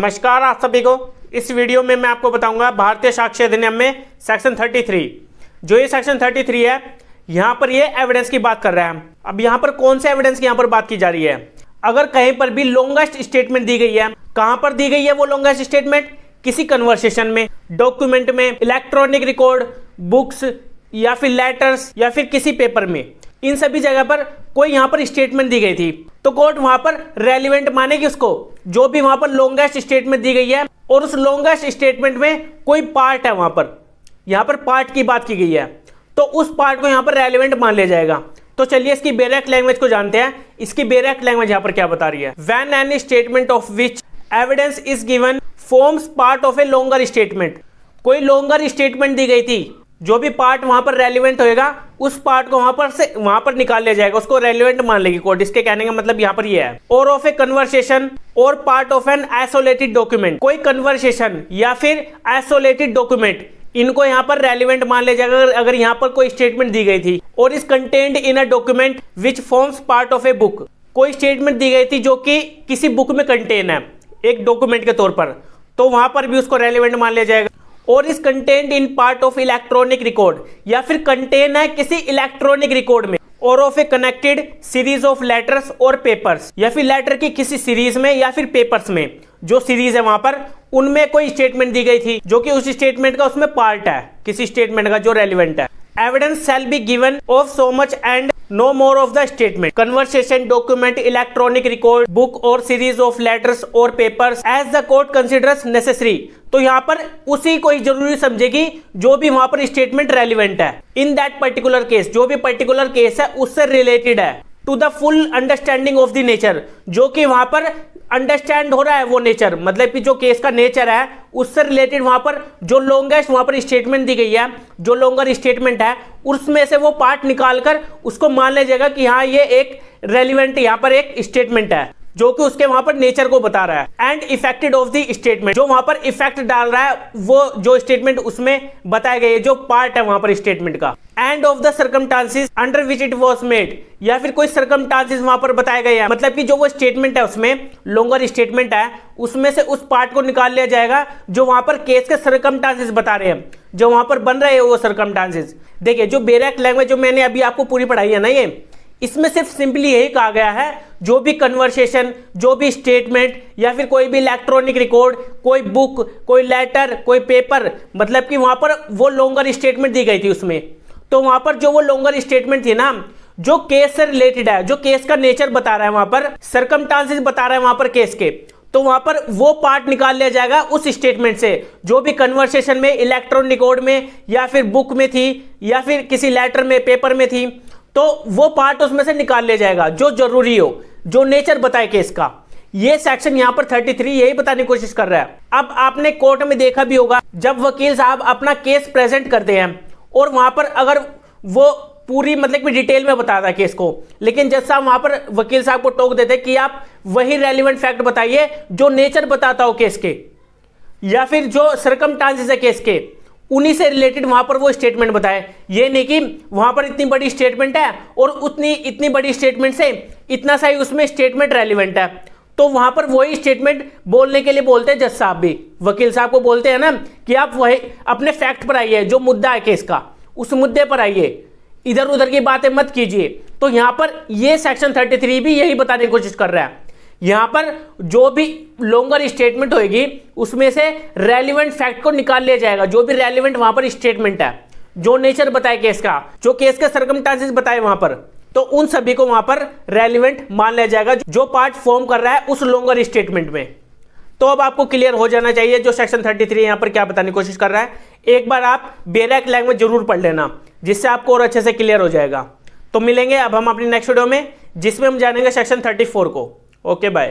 नमस्कार आप सभी को इस वीडियो में मैं आपको बताऊंगा भारतीय साक्ष्य अधिनियम में सेक्शन 33 जो ये सेक्शन 33 है यहाँ पर ये एविडेंस की बात कर रहे हैं अब यहाँ पर कौन से एविडेंस की यहाँ पर बात की जा रही है अगर कहीं पर भी लॉन्गेस्ट स्टेटमेंट दी गई है कहाँ पर दी गई है वो लॉन्गेस्ट स्टेटमेंट किसी कन्वर्सेशन में डॉक्यूमेंट में इलेक्ट्रॉनिक रिकॉर्ड बुक्स या फिर लेटर्स या फिर किसी पेपर में इन सभी जगह पर कोई यहां पर स्टेटमेंट दी गई थी तो कोर्ट वहां पर रेलिवेंट मानेगी उसको जो भी वहां पर लॉन्गेस्ट स्टेटमेंट दी गई है और उस लॉन्गेस्ट स्टेटमेंट में कोई पार्ट है वहां पर यहां पर पार्ट की बात की गई है तो उस पार्ट को यहां पर रेलिवेंट मान लिया जाएगा तो चलिए इसकी बेरेक्ट लैंग्वेज को जानते हैं इसकी बेरेक्ट लैंग्वेज यहां पर क्या बता रही है when an statement of which evidence is given forms part of a longer statement कोई लॉन्गर स्टेटमेंट दी गई थी जो भी पार्ट वहां पर रेलिवेंट होएगा उस पार्ट को वहां पर से वहां पर निकाल लिया जाएगा उसको रेलिवेंट मान लेगी कोर्ट इसके कहने का मतलब यहाँ पर ये यह है or of a conversation or part of an isolated document कोई कन्वर्सेशन या फिर आइसोलेटेड डॉक्यूमेंट इनको यहाँ पर रेलिवेंट मान लिया जाएगा अगर यहाँ पर कोई स्टेटमेंट दी गई थी और is contained in a document which forms part of a book कोई स्टेटमेंट दी गई थी जो कि किसी बुक में कंटेन है एक डॉक्यूमेंट के तौर पर तो वहां पर भी उसको रेलिवेंट मान लिया जाएगा और is contained in part of electronic record या फिर कंटेन है किसी इलेक्ट्रॉनिक रिकॉर्ड में or of a connected series of letters or papers या फिर लेटर की किसी सीरीज में या फिर पेपर्स में जो सीरीज है वहां पर उनमें कोई स्टेटमेंट दी गई थी जो कि उस स्टेटमेंट का उसमें पार्ट है किसी स्टेटमेंट का जो रेलिवेंट है evidence shall be given of so much and no more of the statement conversation document electronic record book or series of letters or papers as the court considers necessary तो यहाँ पर उसी को ही जरूरी समझेगी जो भी वहां पर स्टेटमेंट रेलिवेंट है इन दैट पर्टिकुलर केस जो भी पर्टिकुलर केस है उससे रिलेटेड है to the full understanding of the nature जो कि वहां पर अंडरस्टैंड हो रहा है वो नेचर मतलब कि जो केस का नेचर है उससे रिलेटेड वहां पर जो लॉन्गेस्ट वहां पर स्टेटमेंट दी गई है जो लॉन्गर स्टेटमेंट है उसमें से वो पार्ट निकालकर उसको मान लीजिएगा कि हाँ ये एक रेलिवेंट यहाँ पर एक स्टेटमेंट है जो कि उसके वहां पर नेचर को बता रहा है and effected of the statement जो वहां पर इफेक्ट डाल रहा है वो जो स्टेटमेंट उसमें बताया गया है जो पार्ट है वहां पर स्टेटमेंट का and of the circumstances under which it was made या फिर कोई सर्कम वहां पर बताया गया है मतलब कि जो वो स्टेटमेंट है उसमें लोंगर स्टेटमेंट है उसमें से उस पार्ट को निकाल लिया जाएगा जो वहां पर केस के सर्कम बता रहे हैं जो वहां पर बन रहे हैं वो सर्कम देखिए जो बेरैक लैंग्वेज जो मैंने अभी आपको पूरी पढ़ाई है ना ये इसमें सिर्फ सिंपली यही कहा गया है जो भी कन्वर्सेशन जो भी स्टेटमेंट या फिर कोई भी इलेक्ट्रॉनिक रिकॉर्ड कोई बुक कोई लेटर कोई पेपर मतलब कि वहां पर वो लॉन्गर स्टेटमेंट दी गई थी उसमें तो वहां पर जो वो लॉन्गर स्टेटमेंट थी ना जो केस से रिलेटेड है जो केस का नेचर बता रहा है वहां पर सरकम बता रहा है वहां पर केस के तो वहां पर वो पार्ट निकाल लिया जाएगा उस स्टेटमेंट से जो भी कन्वर्सेशन में इलेक्ट्रॉनिक रिकॉर्ड में या फिर बुक में थी या फिर किसी लेटर में पेपर में थी तो वो पार्ट उसमें से निकाल लिया जाएगा जो जरूरी हो जो नेचर बताए केस का ये सेक्शन यहाँ पर 33 यही बताने की कोशिश कर रहा है अब आपने कोर्ट में देखा भी होगा जब वकील साहब अपना केस प्रेजेंट करते हैं और वहां पर अगर वो पूरी मतलब कि डिटेल में बताता है केस को लेकिन जज साहब वहां पर वकील साहब को टोक देते कि आप वही रेलिवेंट फैक्ट बताइए जो नेचर बताता हो केस के या फिर जो सरकम है केस के उन्हीं से रिलेटेड वहां पर वो स्टेटमेंट बताए ये नहीं कि वहां पर इतनी बड़ी स्टेटमेंट है और उतनी इतनी बड़ी स्टेटमेंट से इतना सा ही उसमें स्टेटमेंट रेलिवेंट है तो वहां पर वही स्टेटमेंट बोलने के लिए बोलते हैं जज साहब भी वकील साहब को बोलते हैं ना कि आप वही अपने फैक्ट पर आइए जो मुद्दा है केस का उस मुद्दे पर आइए इधर उधर की बातें मत कीजिए तो यहां पर ये सेक्शन 33 भी यही बताने की कोशिश कर रहा है यहां पर जो भी लोंगर स्टेटमेंट होगी उसमें से रेलिवेंट फैक्ट को निकाल लिया जाएगा जो भी रेलिवेंट वहां पर स्टेटमेंट है जो नेचर बताए केस का जो केस के सर्कमटांसेस बताए वहां पर तो उन सभी को वहां पर रेलिवेंट मान लिया जाएगा जो पार्ट फॉर्म कर रहा है उस लोंगर स्टेटमेंट में तो अब आपको क्लियर हो जाना चाहिए जो सेक्शन 33 थ्री यहां पर क्या बताने की कोशिश कर रहा है एक बार आप बेरैक लैंग्वेज जरूर पढ़ लेना जिससे आपको और अच्छे से क्लियर हो जाएगा तो मिलेंगे अब हम अपनी नेक्स्ट वीडियो में जिसमें हम जानेंगे सेक्शन 34 को ओके बाय